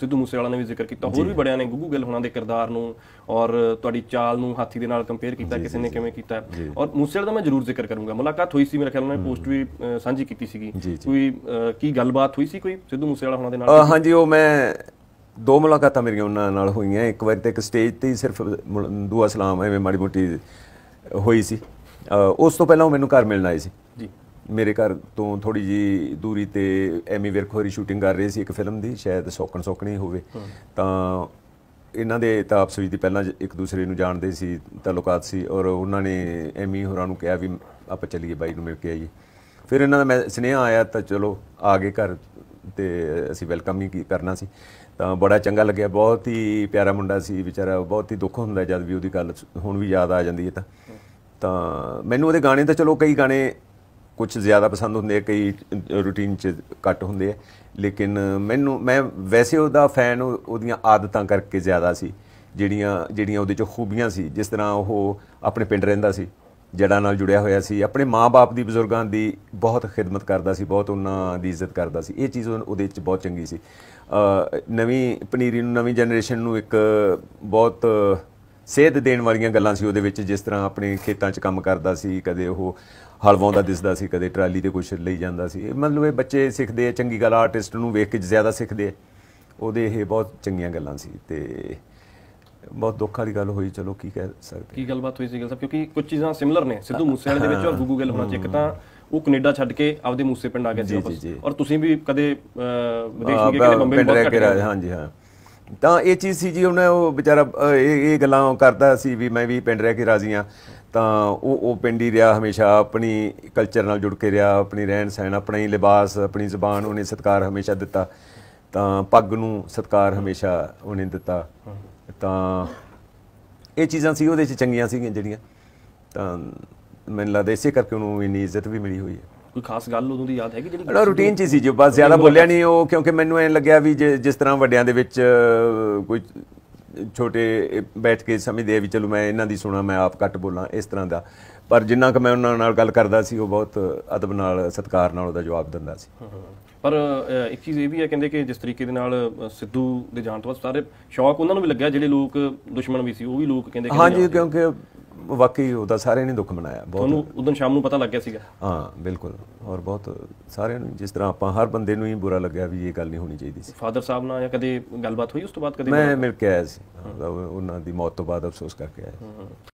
ਸਿੱਧੂ ਮੂਸੇਵਾਲਾ ਨੇ ਵੀ ਜ਼ਿਕਰ ਕੀਤਾ ਹੋਰ ਵੀ ਬੜਿਆਂ ਨੇ ਗੁੱਗੂ ਗਿੱਲ ਹੁਣਾਂ ਦੇ ਕਿਰਦਾਰ ਨੂੰ ਔਰ ਤੁਹਾਡੀ ਚਾਲ ਨੂੰ ਹਾਥੀ ਦੇ ਨਾਲ ਕੰਪੇਅਰ ਕੀਤਾ ਕਿਸੇ ਨੇ ਕਿਵੇਂ ਕੀਤਾ ਔਰ ਮੂਸੇਵਾਲਾ ਦਾ ਮੈਂ ਜ਼ਰੂਰ ਜ਼ਿਕਰ ਕਰੂੰਗਾ ਮੁਲਾਕਾਤ ਹੋਈ ਸੀ ਮੇਰੇ ਖਿਆਲ ਨਾਲ ਪੋਸਟ ਵੀ ਸਾਂਝੀ ਕੀਤੀ ਸੀਗੀ ਕੋਈ ਕੀ ਗੱਲਬਾਤ ਹੋਈ ਸੀ ਕੋਈ ਸਿੱਧੂ ਮੂਸੇਵਾਲਾ ਹੁਣਾਂ ਦੇ ਨਾਲ ਹਾਂਜੀ ਉਹ ਮੈਂ ਦੋ ਮੁਲਾਕਾਤਾਂ ਮੇਰੀਆਂ ਉਹਨਾਂ ਨਾਲ ਹੋਈਆਂ ਇੱਕ ਵਾਰ ਤੇ ਇੱਕ ਸਟੇਜ ਤੇ ਹੀ ਸਿਰਫ ਦੁਆ ਸਲਾਮ ਐਵੇਂ ਮਾੜੀ ਮੋਟੀ ਹੋਈ ਸੀ ਉਸ ਤੋਂ ਪਹਿਲਾਂ ਉਹ ਮੈਨੂੰ ਘਰ ਮਿਲਣ ਆਏ ਸੀ ਮੇਰੇ ਘਰ ਤੋਂ ਥੋੜੀ ਜੀ ਦੂਰੀ ਤੇ ਐਮੀ ਵਿਰਖੋਰੀ ਸ਼ੂਟਿੰਗ ਕਰ ਰਹੇ ਸੀ ਇੱਕ ਫਿਲਮ ਦੀ ਸ਼ਾਇਦ ਸੌਕਣ ਸੌਕਣੀ ਹੋਵੇ ਤਾਂ ਇਹਨਾਂ ਦੇ ਤਾਂ ਆਪਸ ਵਿੱਚ ਪਹਿਲਾਂ ਇੱਕ ਦੂਸਰੇ ਨੂੰ ਜਾਣਦੇ ਸੀ ਤਾਲੁਕਾਤ ਸੀ ਔਰ ਉਹਨਾਂ ਨੇ ਐਮੀ ਹੋਰਾਂ ਨੂੰ ਕਿਹਾ ਵੀ ਆਪਾਂ ਚੱਲੀਏ ਬਾਈ ਨੂੰ ਮਿਲ ਕੇ ਆਈਏ ਫਿਰ ਇਹਨਾਂ ਦਾ ਮੈਂ ਸਨੇਹਾ ਆਇਆ ਤਾਂ ਚਲੋ ਆ ਗਏ ਘਰ ਤੇ ਅਸੀਂ ਵੈਲਕਮ ਹੀ ਕਰਨਾ ਸੀ ਤਾਂ ਬੜਾ ਚੰਗਾ ਲੱਗਿਆ ਬਹੁਤ ਹੀ ਪਿਆਰਾ ਮੁੰਡਾ ਸੀ ਵਿਚਾਰਾ ਬਹੁਤ ਹੀ ਦੁੱਖ ਹੁੰਦਾ ਜਦ ਵੀ ਉਹਦੀ ਗੱਲ ਹੁਣ ਵੀ ਯਾਦ ਆ ਜਾਂਦੀ ਹੈ ਤਾਂ ਤਾਂ ਮੈਨੂੰ ਉਹਦੇ ਗਾਣੇ ਤਾਂ ਚਲੋ ਕਈ ਗਾਣੇ ਕੁਝ ਜ਼ਿਆਦਾ ਪਸੰਦ ਹੁੰਦੇ ਆ ਕਈ ਰੂਟੀਨ ਚ ਕੱਟ ਹੁੰਦੇ ਆ ਲੇਕਿਨ ਮੈਨੂੰ ਮੈਂ ਵੈਸੇ ਉਹਦਾ ਫੈਨ ਉਹਦੀਆਂ ਆਦਤਾਂ ਕਰਕੇ ਜ਼ਿਆਦਾ ਸੀ ਜਿਹੜੀਆਂ ਜਿਹੜੀਆਂ ਉਹਦੇ ਚ ਖੂਬੀਆਂ ਸੀ ਜਿਸ ਤਰ੍ਹਾਂ ਉਹ ਆਪਣੇ ਪਿੰਡ ਰਹਿੰਦਾ ਸੀ ਜੜਾਂ ਨਾਲ ਜੁੜਿਆ ਹੋਇਆ ਸੀ ਆਪਣੇ ਮਾਪੇ ਦੀ ਬਜ਼ੁਰਗਾਂ ਦੀ ਬਹੁਤ ਖਿਦਮਤ ਕਰਦਾ ਸੀ ਬਹੁਤ ਉਹਨਾਂ ਦੀ ਇੱਜ਼ਤ ਕਰਦਾ ਸੀ ਇਹ ਚੀਜ਼ ਉਹਦੇ ਚ ਬਹੁਤ ਚੰਗੀ ਸੀ ਨਵੀਂ ਪਨੀਰੀ ਨੂੰ ਨਵੀਂ ਜਨਰੇਸ਼ਨ ਨੂੰ ਇੱਕ ਬਹੁਤ ਸੇਧ ਦੇਣ ਵਾਲੀਆਂ ਗੱਲਾਂ ਸੀ ਉਹਦੇ ਵਿੱਚ ਜਿਸ ਤਰ੍ਹਾਂ ਆਪਣੇ ਖੇਤਾਂ 'ਚ ਕੰਮ ਕਰਦਾ ਸੀ ਕਦੇ ਉਹ ਹਲਵਾਉਂਦਾ ਦਿਸਦਾ ਸੀ ਕਦੇ ਟਰਾਲੀ ਤੇ ਕੁਝ ਲਈ ਜਾਂਦਾ ਸੀ ਮਤਲਬ ਇਹ ਬੱਚੇ ਸਿੱਖਦੇ ਆ ਚੰਗੀ ਗੱਲ ਆਰਟਿਸਟ ਨੂੰ ਵੇਖ ਕੇ ਜ਼ਿਆਦਾ ਸਿੱਖਦੇ ਆ ਉਹਦੇ ਇਹ ਬਹੁਤ ਚੰਗੀਆਂ ਗੱਲਾਂ ਸੀ ਤੇ ਬਹੁਤ ਦੁੱਖ ਵਾਲੀ ਗੱਲ ਹੋਈ ਚਲੋ ਕੀ ਕਹਿ ਸਕਦੇ ਕੀ ਗੱਲਬਾਤ ਹੋਈ ਸੀ ਗੱਲ ਸਾਹਿਬ ਕਿਉਂਕਿ ਕੁਝ ਚੀਜ਼ਾਂ ਸਿਮਿਲਰ ਨੇ ਸਿੱਧੂ ਮੂਸੇਵਾਲੇ ਦੇ ਵਿੱਚ ਔਰ ਗੁੱਗੂ ਗਿੱਲ ਹੋਣਾ ਚ ਇੱਕ ਤਾਂ ਉਹ ਕੈਨੇਡਾ ਛੱਡ ਕੇ ਆਪਦੇ ਮੂਸੇ ਪਿੰਡ ਆ ਗਿਆ ਸੀ ਵਾਪਸ ਔਰ ਤੁਸੀਂ ਵੀ ਕਦੇ ਵਿਦੇਸ਼ ਨਹੀਂ ਗਏ ਬੰਬੇ ਬਹੁਤ ਘੱਟ ਹਾਂਜੀ ਹਾਂ ਤਾਂ ਇਹ ਚੀਜ਼ ਸੀ ਜੀ ਉਹਨੇ ਉਹ ਵਿਚਾਰਾ ਇਹ ਇਹ ਗੱਲਾਂ ਕਰਦਾ ਸੀ ਵੀ ਮੈਂ ਵੀ ਪਿੰਡ ਰਹਿ ਕੇ ਰਾਜ਼ੀ ਆ ਤਾਂ ਉਹ ਉਹ ਪਿੰਡ ਹੀ ਰਿਹਾ ਹਮੇਸ਼ਾ ਆਪਣੀ ਕਲਚਰ ਨਾਲ ਜੁੜ ਕੇ ਰਿਹਾ ਆਪਣੀ ਰਹਿਣ ਸਹਿਣ ਆਪਣਾ ਹੀ ਲਿਬਾਸ ਆਪਣੀ ਜ਼ੁਬਾਨ ਉਹਨੇ ਸਤਕਾਰ ਹਮੇਸ਼ਾ ਦਿੱਤਾ ਤਾਂ ਪੱਗ ਨੂੰ ਸਤਕਾਰ ਹਮੇਸ਼ਾ ਉਹਨੇ ਦਿੱਤਾ ਤਾਂ ਇਹ ਚੀਜ਼ਾਂ ਸੀ ਉਹਦੇ ਚ ਚੰਗੀਆਂ ਸੀਗੀਆਂ ਜਿਹੜੀਆਂ ਤਾਂ ਮੈਨੂੰ ਲੱਗਦਾ ਇਸੇ ਕਰਕੇ ਉਹਨੂੰ ਇੰਨੀ ਇੱਜ਼ਤ ਵੀ ਮਿਲੀ ਹੋਈ ਹੈ ਕੋਈ ਖਾਸ ਗੱਲ ਉਦੋਂ ਦੀ ਯਾਦ ਕਿ ਜਿਹੜੀ ਜਿਹੜਾ ਰੂਟੀਨ ਚ ਸੀ ਜੀ ਬਸ ਜ਼ਿਆਦਾ ਬੋਲਿਆ ਨਹੀਂ ਉਹ ਕਿਉਂਕਿ ਮੈਨੂੰ ਐਂ ਲੱਗਿਆ ਵੀ ਜਿਸ ਤਰ੍ਹਾਂ ਵੱਡਿਆਂ ਦੇ ਵਿੱਚ ਕੋਈ ਛੋਟੇ ਬੈਠ ਕੇ ਸਮਝਦੇ ਆ ਵੀ ਚਲੋ ਮੈਂ ਇਹਨਾਂ ਦੀ ਸੁਣਾ ਮੈਂ ਆਪ ਘੱਟ ਬੋਲਾਂ ਇਸ ਤਰ੍ਹਾਂ ਦਾ ਪਰ ਜਿੰਨਾ ਕਿ ਮੈਂ ਉਹਨਾਂ ਨਾਲ ਗੱਲ ਕਰਦਾ ਸੀ ਉਹ ਬਹੁਤ ਅਦਬ ਨਾਲ ਸਤਿਕਾਰ ਨਾਲ ਉਹਦਾ ਜਵਾਬ ਦਿੰਦਾ ਸੀ ਪਰ ਇੱਕ ਚੀਜ਼ ਇਹ ਵੀ ਹੈ ਕਹਿੰਦੇ ਕਿ ਜਿਸ ਤਰੀਕੇ ਦੇ ਨਾਲ ਸਿੱਧੂ ਦੇ ਜਾਣ ਤੋਂ ਬਾਅਦ ਸਾਰੇ ਸ਼ੌਕ ਉਹਨਾਂ ਨੂੰ ਵੀ ਲੱਗਿਆ ਜਿਹੜੇ ਲੋਕ ਦੁਸ਼ਮਣ ਵੀ ਸੀ ਉਹ ਵੀ ਲੋਕ ਕਹਿੰਦੇ ਹਾਂਜੀ ਕਿਉਂਕਿ ਵਾਕਈ ਉਹਦਾ ਸਾਰਿਆਂ ਨੇ ਦੁੱਖ ਮਨਾਇਆ ਬਹੁਤ ਤੁਹਾਨੂੰ ਉਦੋਂ ਸ਼ਾਮ ਨੂੰ ਪਤਾ ਲੱਗ ਗਿਆ ਸੀਗਾ ਹਾਂ ਬਿਲਕੁਲ ਔਰ ਬਹੁਤ ਸਾਰਿਆਂ ਨੂੰ ਜਿਸ ਤਰ੍ਹਾਂ ਆਪਾਂ ਹਰ ਬੰਦੇ ਨੂੰ ਹੀ ਬੁਰਾ ਲੱਗਿਆ ਵੀ ਇਹ ਗੱਲ ਨਹੀਂ ਹੋਣੀ ਚਾਹੀਦੀ ਸੀ ਫਾਦਰ ਸਾਹਿਬ ਨਾਲ ਜਾਂ ਕਦੇ ਗੱਲਬਾਤ ਹੋਈ ਉਸ ਤੋਂ ਬਾਅਦ ਕਦੇ ਮੈਂ ਮਿਲ ਕੇ ਆਇਆ ਸੀ ਉਹਨਾਂ ਦੀ ਮੌਤ ਤੋਂ ਬਾਅਦ ਅਫਸੋਸ ਕਰਕੇ ਆਇਆ ਹਾਂ